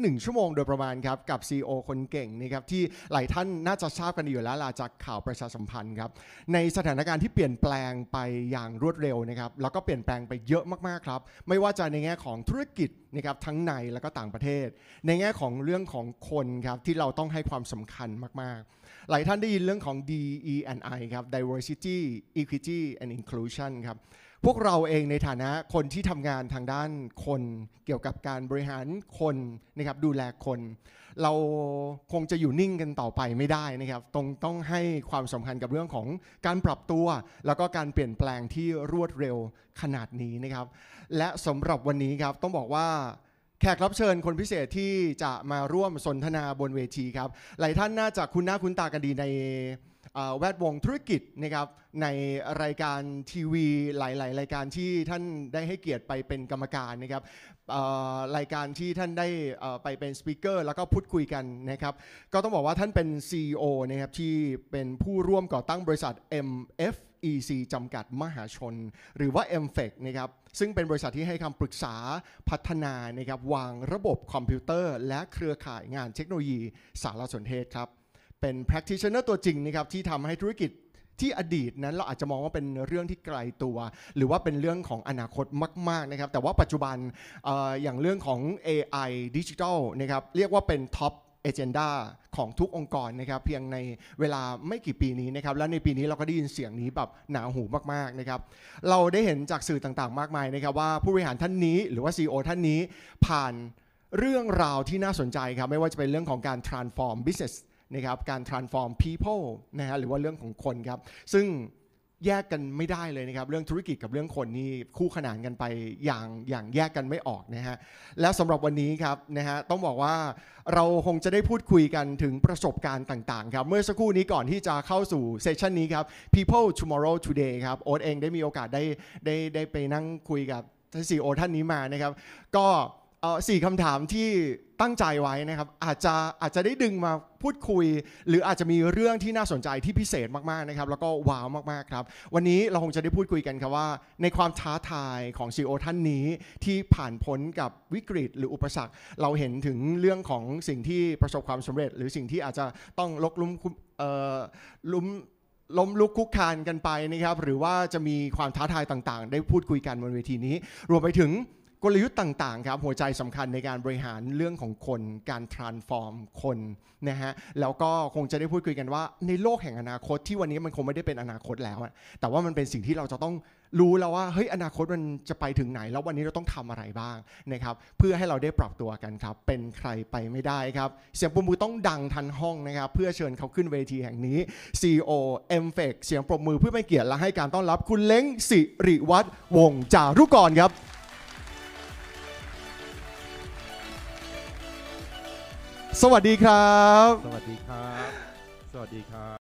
หนึ่งชั่วโมงโดยประมาณครับกับ CEO คนเก่งนะครับที่หลายท่านน่าจะทราบกันอยู่แล้วล่ะจากข่าวประชาสัมพันธ์ครับในสถานการณ์ที่เปลี่ยนแปลงไปอย่างรวดเร็วนะครับแล้วก็เปลี่ยนแปลงไปเยอะมากๆครับไม่ว่าจะในแง่ของธุรกิจนะครับทั้งในและก็ต่างประเทศ ในแง่ของเรื่องของคนครับที่เราต้องให้ความสำคัญมาก ๆ หลายท่านได้ยินเรื่องของ DE&I ครับ Diversity Equity and Inclusion ครับพวกเราเองในฐานะคนที่ทำงานทางด้านคน เกี่ยวกับการบริหารคนนะครับ ดูแลคน เราคงจะอยู่นิ่งกันต่อไปไม่ได้นะครับตรงต้องให้ความสำคัญกับเรื่องของการปรับตัว แล้วก็การเปลี่ยนแปลงที่รวดเร็วขนาดนี้นะครับ และสำหรับวันนี้ครับต้องบอกว่าแขกรับเชิญคนพิเศษที่จะมาร่วมสนทนาบนเวทีครับหลายท่านน่าจะคุ้นหน้าคุ้นตากันดีในแวดวงธุรกิจนะครับในรายการทีวีหลาย ๆ รายการที่ท่านได้ให้เกียรติไปเป็นกรรมการนะครับรายการที่ท่านได้ไปเป็นสปิเกอร์แล้วก็พูดคุยกันนะครับก็ต้องบอกว่าท่านเป็น CEO นะครับที่เป็นผู้ร่วมก่อตั้งบริษัท MF EC จำกัดมหาชน หรือว่า m f e c นะครับซึ่งเป็นบริษัทที่ให้คำปรึกษาพัฒนานะครับวางระบบคอมพิวเตอร์ และเครือข่ายงานเทคโนโลยีสารสนเทศครับเป็น practitioner ตัวจริงนะครับที่ทำให้ธุรกิจที่อดีตนั้น เราอาจจะมองว่าเป็นเรื่องที่ไกลตัว หรือว่าเป็นเรื่องของอนาคตมากๆนะครับแต่ว่าปัจจุบันออย่างเรื่องของ AI ดิจิทัลนะครับเรียกว่าเป็นท็อปเอเจนดาของทุกองค์กรนะครับเพียงในเวลาไม่กี่ปีนี้นะครับและในปีนี้เราก็ได้ยินเสียงนี้แบบหนาหูมากๆนะครับเราได้เห็นจากสื่อต่างๆ มากมายนะครับว่าผู้บริหารท่านนี้หรือว่า CEO ท่านนี้ผ่านเรื่องราวที่น่าสนใจครับไม่ว่าจะเป็นเรื่องของการ transform business นะครับการ transform people นะฮะหรือว่าเรื่องของคนครับซึ่งแยกกันไม่ได้เลยนะครับเรื่องธุรกิจกับเรื่องคนนี่คู่ขนานกันไปอย่างอย่างแยกกันไม่ออกนะฮะแล้วสำหรับวันนี้ครับนะฮะต้องบอกว่าเราคงจะได้พูดคุยกันถึงประสบการณ์ต่างๆครับเมื่อสักครู่นี้ก่อนที่จะเข้าสู่เซสชันนี้ครับ People Tomorrow Today ครับโอ๊ตเองได้มีโอกาสได้ได้ได้ไปนั่งคุยกับท่านซีโอท่านนี้มานะครับก็ออสี่คำถามที่ตั้งใจไว้นะครับอาจจะอาจจะได้ดึงมาพูดคุย หรืออาจจะมีเรื่องที่น่าสนใจที่พิเศษมากๆนะครับ แล้วก็ว้าวมากๆครับวันนี้เราคงจะได้พูดคุยกันครับว่าในความท้าทายของซีอท่านนี้ที่ผ่านพ้นกับวิกฤต หรืออุปสรรค เราเห็นถึงเรื่องของสิ่งที่ประสบความสำเร็จ หรือสิ่งที่อาจจะต้องลกลุ้มลุ้มล้มลุกคุกคานกันไปนะครับ หรือว่าจะมีความท้าทายต่างๆ ได้พูดคุยกันบนเวทีนี้ รวมไปถึงกลยุทธ์ต่างๆครับหัวใจสำคัญในการบริหารเรื่องของคนการ transform คนนะฮะแล้วก็คงจะได้พูดคุยกันว่าในโลกแห่งอนาคตที่วันนี้มันคงไม่ได้เป็นอนาคตแล้วแต่ว่ามันเป็นสิ่งที่เราจะต้องรู้แล้วว่าเฮ้ยอนาคตมันจะไปถึงไหน แล้ววันนี้เราต้องทำอะไรบ้างนะครับ เพื่อให้เราได้ปรับตัวกันครับเป็นใครไปไม่ได้ครับ เสียงปรบมือต้องดังทันห้องนะครับ เพื่อเชิญเขาขึ้นเวทีแห่งนี้ CEO m f e c เสียงปรบมือเพื่อไม่เกียรติและให้การต้อนรับคุณเล้งสิริวัตรวงจารุกรครับสวัสดีครับ สวัสดีครับ สวัสดีครับ